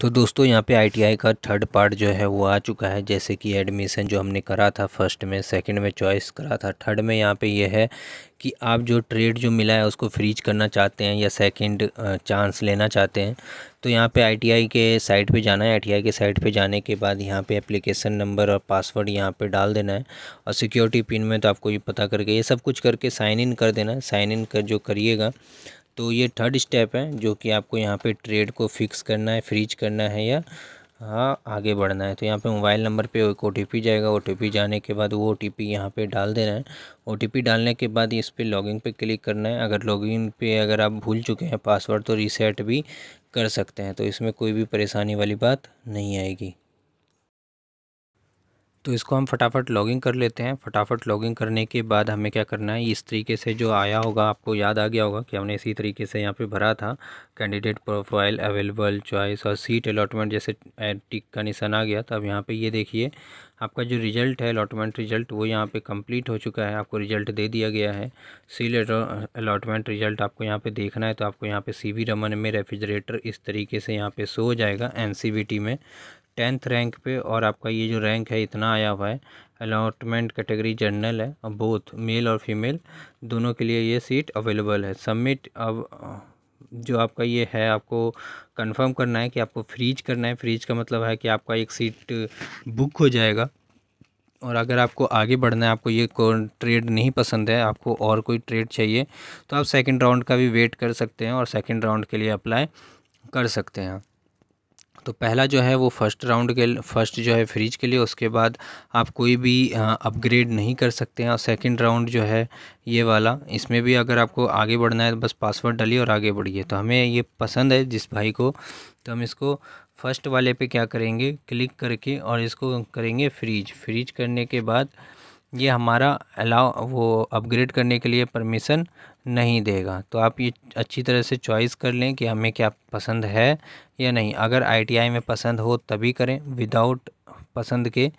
तो दोस्तों यहाँ पे आईटीआई का थर्ड पार्ट जो है वो आ चुका है जैसे कि एडमिशन जो हमने करा था फर्स्ट में सेकंड में चॉइस करा था थर्ड में यहाँ पे ये है कि आप जो ट्रेड जो मिला है उसको फ्रीज करना चाहते हैं या सेकंड चांस लेना चाहते हैं तो यहाँ पे आईटीआई के साइट पे जाना है आईटीआई के साइट पे जाने के बाद यहाँ पे एप्लीकेशन नंबर और पासवर्ड यहाँ पे डाल देना है और सिक्योरिटी पिन में तो आपको ये पता करके ये सब कुछ करके साइन इन कर देना है साइन इन कर जो करिएगा तो ये थर्ड स्टेप है जो कि आपको यहाँ पे ट्रेड को फिक्स करना है फ्रीज करना है या हाँ आगे बढ़ना है तो यहाँ पे मोबाइल नंबर पे एक ओ जाएगा ओ जाने के बाद वो ओ टी पी यहाँ पर डाल देना है ओ डालने के बाद इस पर लॉगिन पे क्लिक करना है अगर लॉगिन पे अगर आप भूल चुके हैं पासवर्ड तो रीसेट भी कर सकते हैं तो इसमें कोई भी परेशानी वाली बात नहीं आएगी तो इसको हम फटाफट लॉगिंग कर लेते हैं फटाफट लॉगिंग करने के बाद हमें क्या करना है इस तरीके से जो आया होगा आपको याद आ गया होगा कि हमने इसी तरीके से यहाँ पे भरा था कैंडिडेट प्रोफाइल अवेलेबल चॉइस और सीट अलॉटमेंट जैसे टिक का निशान आ गया तो अब यहाँ पे ये देखिए आपका जो रिज़ल्ट है अलॉटमेंट रिज़ल्ट वो यहाँ पे कंप्लीट हो चुका है आपको रिज़ल्ट दे दिया गया है सील अलॉटमेंट रिज़ल्ट आपको यहाँ पे देखना है तो आपको यहाँ पे सी रमन में रेफ्रिजरेटर इस तरीके से यहाँ पे सो जाएगा एन में टेंथ रैंक पे और आपका ये जो रैंक है इतना आया हुआ है अलाटमेंट कैटेगरी जनरल है और बोथ मेल और फीमेल दोनों के लिए ये सीट अवेलेबल है सबमिट अब जो आपका ये है आपको कंफर्म करना है कि आपको फ्रीज करना है फ्रीज का मतलब है कि आपका एक सीट बुक हो जाएगा और अगर आपको आगे बढ़ना है आपको ये ट्रेड नहीं पसंद है आपको और कोई ट्रेड चाहिए तो आप सेकंड राउंड का भी वेट कर सकते हैं और सेकंड राउंड के लिए अप्लाई कर सकते हैं तो पहला जो है वो फ़र्स्ट राउंड के फर्स्ट जो है फ्रिज के लिए उसके बाद आप कोई भी अपग्रेड नहीं कर सकते हैं और सेकंड राउंड जो है ये वाला इसमें भी अगर आपको आगे बढ़ना है तो बस पासवर्ड डालिए और आगे बढ़िए तो हमें ये पसंद है जिस भाई को तो हम इसको फर्स्ट वाले पे क्या करेंगे क्लिक करके और इसको करेंगे फ्रीज फ्रीज करने के बाद ये हमारा अलाउ वो अपग्रेड करने के लिए परमिशन नहीं देगा तो आप ये अच्छी तरह से चॉइस कर लें कि हमें क्या पसंद है या नहीं अगर आईटीआई में पसंद हो तभी करें विदाउट पसंद के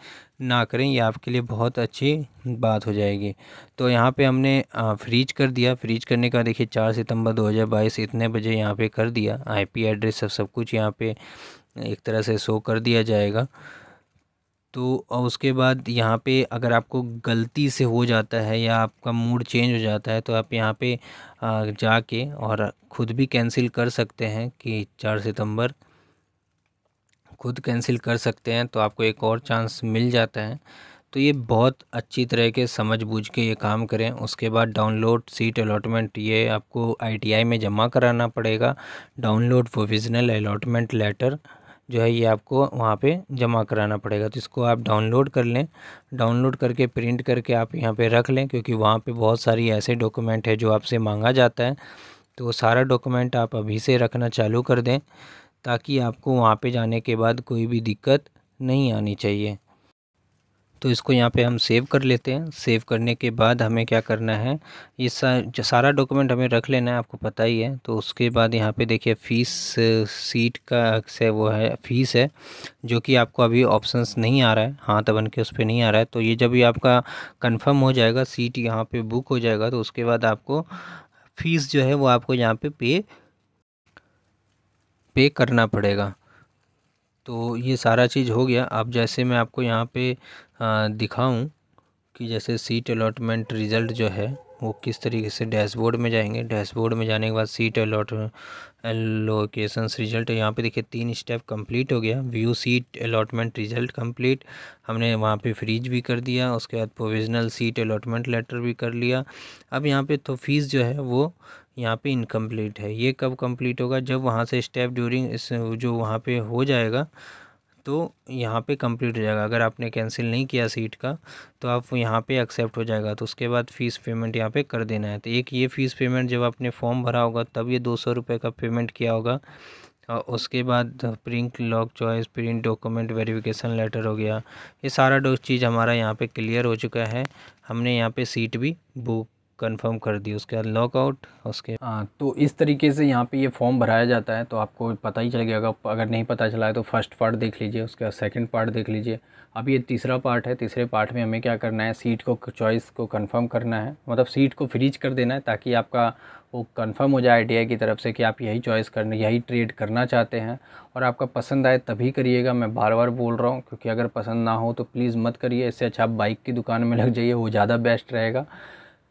ना करें ये आपके लिए बहुत अच्छी बात हो जाएगी तो यहाँ पे हमने फ्रीज कर दिया फ्रीज करने का देखिए चार सितंबर 2022 इतने बजे यहाँ पे कर दिया आईपी एड्रेस सब सब कुछ यहाँ पे एक तरह से शो कर दिया जाएगा तो उसके बाद यहाँ पे अगर आपको गलती से हो जाता है या आपका मूड चेंज हो जाता है तो आप यहाँ पे जाके और ख़ुद भी कैंसिल कर सकते हैं कि चार सितंबर खुद कैंसिल कर सकते हैं तो आपको एक और चांस मिल जाता है तो ये बहुत अच्छी तरह के समझ बूझ के ये काम करें उसके बाद डाउनलोड सीट अलॉटमेंट ये आपको आईटीआई में जमा कराना पड़ेगा डाउनलोड प्रोविजनल अलॉटमेंट लेटर जो है ये आपको वहाँ पे जमा कराना पड़ेगा तो इसको आप डाउनलोड कर लें डाउनलोड करके प्रिंट करके आप यहाँ पे रख लें क्योंकि वहाँ पे बहुत सारी ऐसे डॉक्यूमेंट है जो आपसे मांगा जाता है तो वो सारा डॉक्यूमेंट आप अभी से रखना चालू कर दें ताकि आपको वहाँ पर जाने के बाद कोई भी दिक्कत नहीं आनी चाहिए तो इसको यहाँ पे हम सेव कर लेते हैं सेव करने के बाद हमें क्या करना है ये सारा डॉक्यूमेंट हमें रख लेना है आपको पता ही है तो उसके बाद यहाँ पे देखिए फ़ीस सीट का से वो है फ़ीस है जो कि आपको अभी ऑप्शंस नहीं आ रहा है हाथ बन के उस पर नहीं आ रहा है तो ये जब भी आपका कन्फर्म हो जाएगा सीट यहाँ पर बुक हो जाएगा तो उसके बाद आपको फ़ीस जो है वो आपको यहाँ पर पे पे करना पड़ेगा तो ये सारा चीज़ हो गया अब जैसे मैं आपको यहाँ पे दिखाऊं कि जैसे सीट अलॉटमेंट रिज़ल्ट जो है वो किस तरीके से डैशबोर्ड में जाएंगे डैशबोर्ड में जाने के बाद सीट अलॉट एलोकेशन रिज़ल्ट यहाँ पे देखिए तीन स्टेप कंप्लीट हो गया view seat allotment result complete हमने वहाँ पे फ्रीज भी कर दिया उसके बाद प्रोविजनल सीट अलॉटमेंट लेटर भी कर लिया अब यहाँ पे तो फीस जो है वो यहाँ पे इनकम्प्लीट है ये कब कंप्लीट होगा जब वहाँ से स्टेप ड्यूरिंग इस जो वहाँ पे हो जाएगा तो यहाँ पे कंप्लीट हो जाएगा अगर आपने कैंसिल नहीं किया सीट का तो आप यहाँ पे एक्सेप्ट हो जाएगा तो उसके बाद फ़ीस पेमेंट यहाँ पे कर देना है तो एक ये फ़ीस पेमेंट जब आपने फॉर्म भरा होगा तब ये दो सौ रुपये का पेमेंट किया होगा और उसके बाद print lock choice print document verification letter हो गया ये सारा चीज़ हमारा यहाँ पे क्लियर हो चुका है हमने यहाँ पे सीट भी बुक कंफर्म कर दी उसके बाद लॉकआउट उसके हाँ तो इस तरीके से यहाँ पे ये फॉर्म भराया जाता है तो आपको पता ही चल गया अगर अगर नहीं पता चला है तो फर्स्ट पार्ट देख लीजिए उसके बाद सेकेंड पार्ट देख लीजिए अब ये तीसरा पार्ट है तीसरे पार्ट में हमें क्या करना है सीट को चॉइस को कन्फर्म करना है मतलब सीट को फ्रीज कर देना है ताकि आपका वो कन्फर्म हो जाए आई की तरफ से कि आप यही चॉइस करना यही ट्रेड करना चाहते हैं और आपका पसंद आए तभी करिएगा मैं बार बार बोल रहा हूँ क्योंकि अगर पसंद ना हो तो प्लीज़ मत करिए इससे अच्छा आप बाइक की दुकान में लग जाइए वो ज़्यादा बेस्ट रहेगा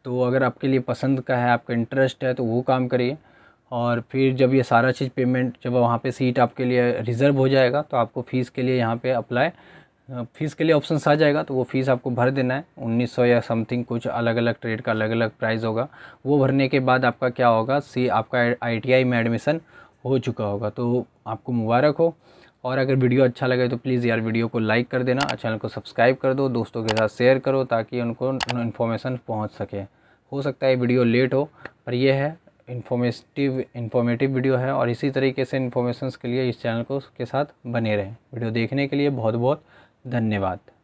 तो अगर आपके लिए पसंद का है आपका इंटरेस्ट है तो वो काम करिए और फिर जब ये सारा चीज़ पेमेंट जब वहाँ पे सीट आपके लिए रिज़र्व हो जाएगा तो आपको फ़ीस के लिए यहाँ पे अप्लाई फ़ीस के लिए ऑप्शन आ जाएगा तो वो फ़ीस आपको भर देना है 1900 या समथिंग कुछ अलग अलग ट्रेड का अलग अलग प्राइस होगा वो भरने के बाद आपका क्या होगा सी आपका आईटीआई में एडमिशन हो चुका होगा तो आपको मुबारक हो और अगर वीडियो अच्छा लगे तो प्लीज़ यार वीडियो को लाइक कर देना चैनल को सब्सक्राइब कर दो दोस्तों के साथ शेयर करो ताकि उनको इन्फॉर्मेशन पहुँच सके हो सकता है वीडियो लेट हो पर यह है इन्फॉर्मेटिव इन्फॉर्मेटिव वीडियो है और इसी तरीके से इन्फॉर्मेशन के लिए इस चैनल को के साथ बने रहें वीडियो देखने के लिए बहुत बहुत धन्यवाद